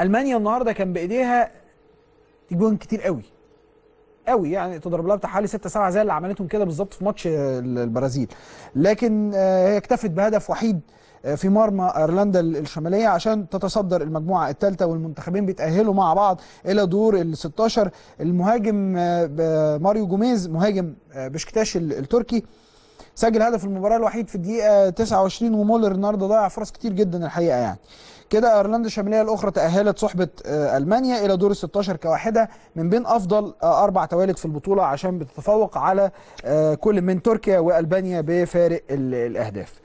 المانيا النهارده كان بايديها جوان كتير قوي قوي يعني تضرب لها بتاع حوالي 6 7 زي اللي عملتهم كده بالظبط في ماتش البرازيل لكن آه، هي اكتفت بهدف وحيد آه، في مرمى ايرلندا الشماليه عشان تتصدر المجموعه الثالثه والمنتخبين بيتاهلوا مع بعض الى دور ال 16 المهاجم آه، ماريو جوميز مهاجم بشكتاش التركي سجل هدف المباراه الوحيد في الدقيقه 29 ومولر النهارده ضيع فرص كتير جدا الحقيقه يعني كده ايرلندا الشماليه الاخرى تاهلت صحبه آه، المانيا الى دور ال 16 كواحده من بين افضل آه، اربع توالد في البطوله عشان بتتفوق على آه، كل من تركيا والبانيا بفارق الاهداف